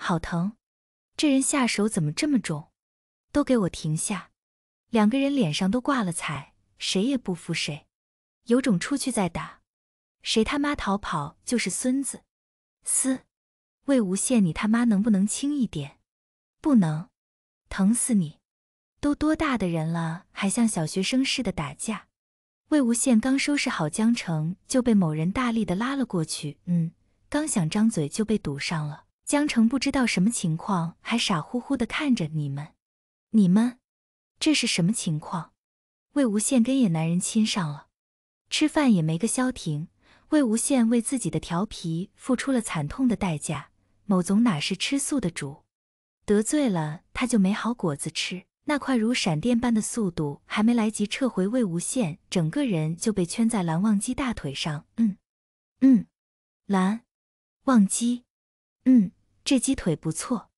好疼，这人下手怎么这么重？都给我停下！两个人脸上都挂了彩，谁也不服谁，有种出去再打，谁他妈逃跑就是孙子！嘶，魏无羡，你他妈能不能轻一点？不能，疼死你！都多大的人了，还像小学生似的打架！魏无羡刚收拾好江澄，就被某人大力的拉了过去。嗯，刚想张嘴就被堵上了。江澄不知道什么情况，还傻乎乎的看着你们，你们，这是什么情况？魏无羡跟野男人亲上了，吃饭也没个消停。魏无羡为自己的调皮付出了惨痛的代价。某总哪是吃素的主，得罪了他就没好果子吃。那快如闪电般的速度，还没来及撤回，魏无羡整个人就被圈在蓝忘机大腿上。嗯，嗯，蓝忘机，嗯。这鸡腿不错，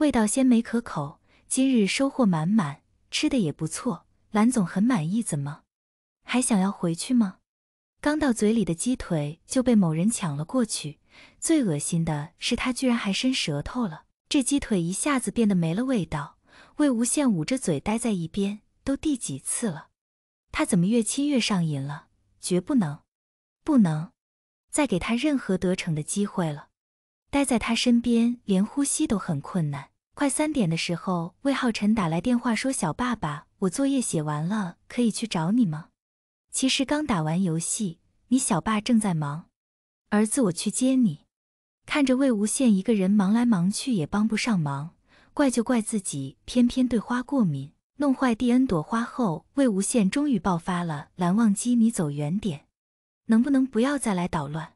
味道鲜美可口。今日收获满满，吃的也不错。蓝总很满意，怎么还想要回去吗？刚到嘴里的鸡腿就被某人抢了过去。最恶心的是，他居然还伸舌头了。这鸡腿一下子变得没了味道。魏无羡捂着嘴待在一边，都第几次了？他怎么越亲越上瘾了？绝不能，不能再给他任何得逞的机会了。待在他身边，连呼吸都很困难。快三点的时候，魏浩辰打来电话说：“小爸爸，我作业写完了，可以去找你吗？”其实刚打完游戏，你小爸正在忙。儿子，我去接你。看着魏无羡一个人忙来忙去，也帮不上忙，怪就怪自己偏偏对花过敏。弄坏第 n 朵花后，魏无羡终于爆发了：“蓝忘机，你走远点，能不能不要再来捣乱？”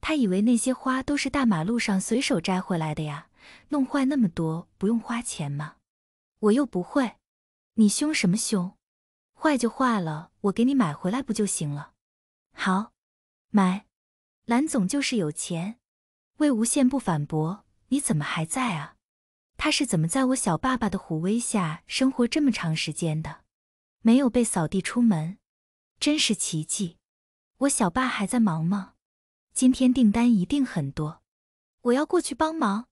他以为那些花都是大马路上随手摘回来的呀，弄坏那么多不用花钱吗？我又不会，你凶什么凶？坏就坏了，我给你买回来不就行了？好，买。蓝总就是有钱。魏无羡不反驳。你怎么还在啊？他是怎么在我小爸爸的虎威下生活这么长时间的？没有被扫地出门，真是奇迹。我小爸还在忙吗？今天订单一定很多，我要过去帮忙。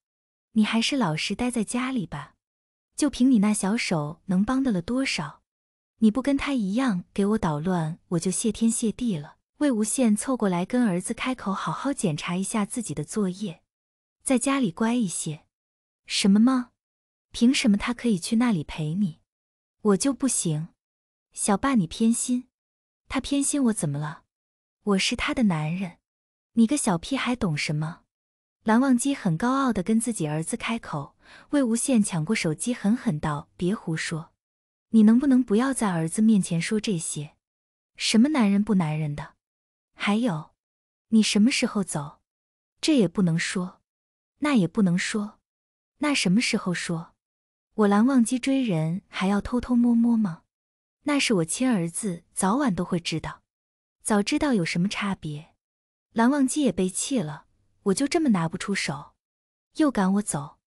你还是老实待在家里吧，就凭你那小手能帮得了多少？你不跟他一样给我捣乱，我就谢天谢地了。魏无羡凑过来跟儿子开口：“好好检查一下自己的作业，在家里乖一些。”什么吗？凭什么他可以去那里陪你，我就不行？小爸你偏心，他偏心我怎么了？我是他的男人。你个小屁孩懂什么？蓝忘机很高傲地跟自己儿子开口。魏无羡抢过手机，狠狠道：“别胡说！你能不能不要在儿子面前说这些？什么男人不男人的？还有，你什么时候走？这也不能说，那也不能说，那什么时候说？我蓝忘机追人还要偷偷摸摸吗？那是我亲儿子，早晚都会知道。早知道有什么差别？”蓝忘机也被气了，我就这么拿不出手，又赶我走？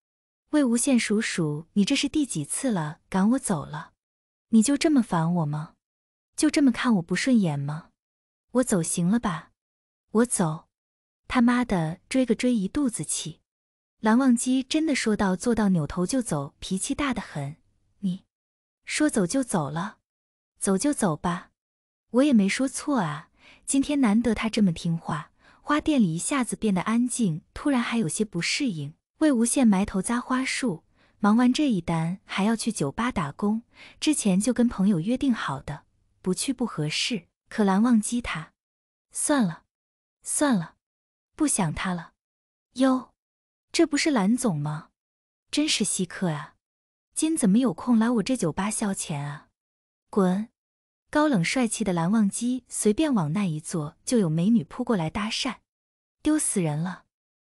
魏无羡数数，你这是第几次了？赶我走了？你就这么烦我吗？就这么看我不顺眼吗？我走行了吧？我走，他妈的追个追一肚子气。蓝忘机真的说到做到，扭头就走，脾气大的很。你说走就走了？走就走吧，我也没说错啊。今天难得他这么听话。花店里一下子变得安静，突然还有些不适应。魏无羡埋头扎花束，忙完这一单还要去酒吧打工，之前就跟朋友约定好的，不去不合适。可蓝忘机他，算了，算了，不想他了。哟，这不是蓝总吗？真是稀客啊！今怎么有空来我这酒吧消遣啊？滚！高冷帅气的蓝忘机随便往那一坐，就有美女扑过来搭讪，丢死人了！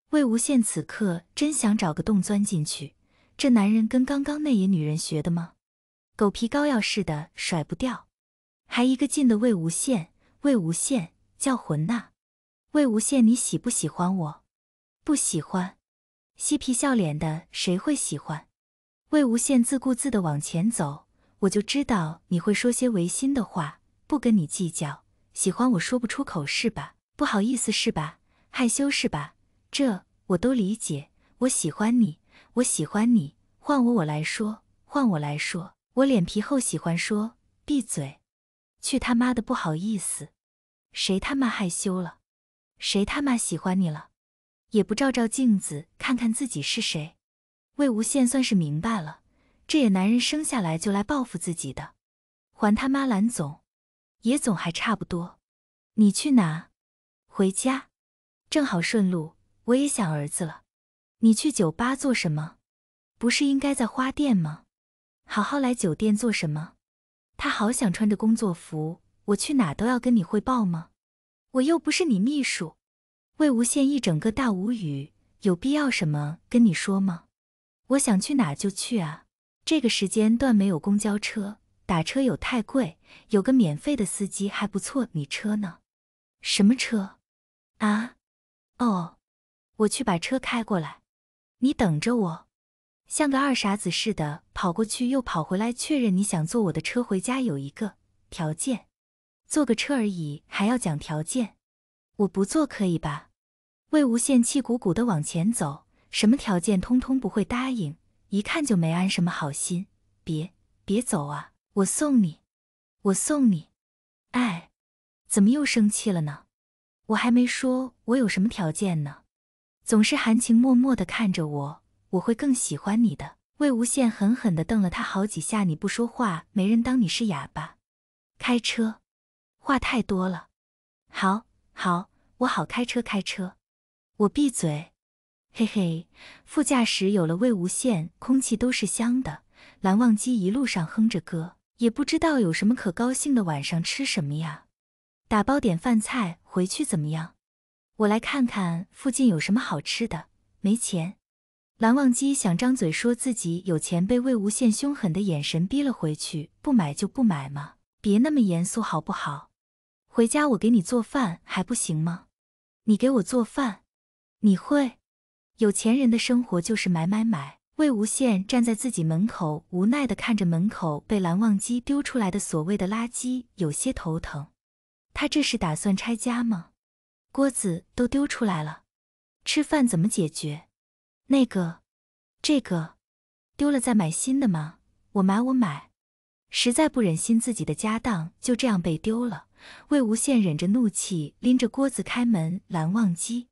魏无羡此刻真想找个洞钻进去，这男人跟刚刚那野女人学的吗？狗皮膏药似的甩不掉，还一个劲的魏无羡，魏无羡叫魂呐！魏无羡，你喜不喜欢我？不喜欢，嬉皮笑脸的谁会喜欢？魏无羡自顾自的往前走。我就知道你会说些违心的话，不跟你计较。喜欢我说不出口是吧？不好意思是吧？害羞是吧？这我都理解。我喜欢你，我喜欢你。换我我来说，换我来说，我脸皮厚，喜欢说闭嘴。去他妈的不好意思，谁他妈害羞了？谁他妈喜欢你了？也不照照镜子看看自己是谁。魏无羡算是明白了。这也男人生下来就来报复自己的，还他妈蓝总，野总还差不多。你去哪？回家，正好顺路。我也想儿子了。你去酒吧做什么？不是应该在花店吗？好好来酒店做什么？他好想穿着工作服，我去哪都要跟你汇报吗？我又不是你秘书。魏无羡一整个大无语，有必要什么跟你说吗？我想去哪就去啊。这个时间段没有公交车，打车又太贵，有个免费的司机还不错。你车呢？什么车？啊？哦，我去把车开过来，你等着我。像个二傻子似的跑过去又跑回来确认你想坐我的车回家，有一个条件，坐个车而已还要讲条件，我不坐可以吧？魏无羡气鼓鼓的往前走，什么条件通通不会答应。一看就没安什么好心，别别走啊！我送你，我送你。哎，怎么又生气了呢？我还没说我有什么条件呢。总是含情脉脉的看着我，我会更喜欢你的。魏无羡狠狠地瞪了他好几下，你不说话，没人当你是哑巴。开车，话太多了。好，好，我好开车，开车，我闭嘴。嘿嘿，副驾驶有了魏无羡，空气都是香的。蓝忘机一路上哼着歌，也不知道有什么可高兴的。晚上吃什么呀？打包点饭菜回去怎么样？我来看看附近有什么好吃的。没钱。蓝忘机想张嘴说自己有钱，被魏无羡凶狠的眼神逼了回去。不买就不买嘛，别那么严肃好不好？回家我给你做饭还不行吗？你给我做饭，你会？有钱人的生活就是买买买。魏无羡站在自己门口，无奈地看着门口被蓝忘机丢出来的所谓的垃圾，有些头疼。他这是打算拆家吗？锅子都丢出来了，吃饭怎么解决？那个，这个，丢了再买新的吗？我买，我买。实在不忍心自己的家当就这样被丢了，魏无羡忍着怒气，拎着锅子开门。蓝忘机。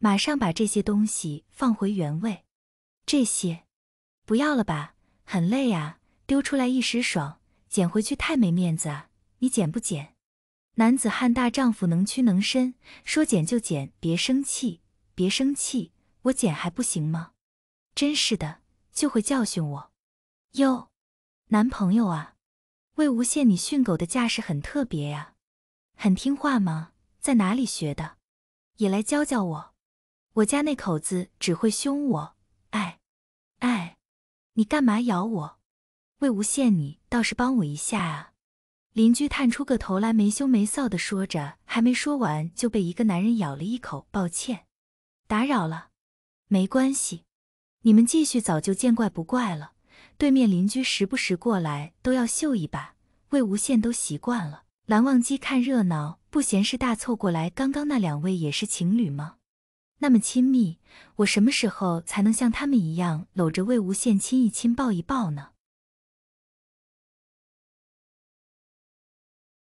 马上把这些东西放回原位。这些，不要了吧，很累啊。丢出来一时爽，捡回去太没面子啊。你捡不捡？男子汉大丈夫能屈能伸，说捡就捡。别生气，别生气，我捡还不行吗？真是的，就会教训我。哟，男朋友啊，魏无羡，你训狗的架势很特别呀，很听话吗？在哪里学的？也来教教我。我家那口子只会凶我，哎，哎，你干嘛咬我？魏无羡，你倒是帮我一下啊！邻居探出个头来，没羞没臊的说着，还没说完就被一个男人咬了一口。抱歉，打扰了，没关系，你们继续，早就见怪不怪了。对面邻居时不时过来都要秀一把，魏无羡都习惯了。蓝忘机看热闹不嫌事大，凑过来，刚刚那两位也是情侣吗？那么亲密，我什么时候才能像他们一样搂着魏无羡亲一亲、抱一抱呢？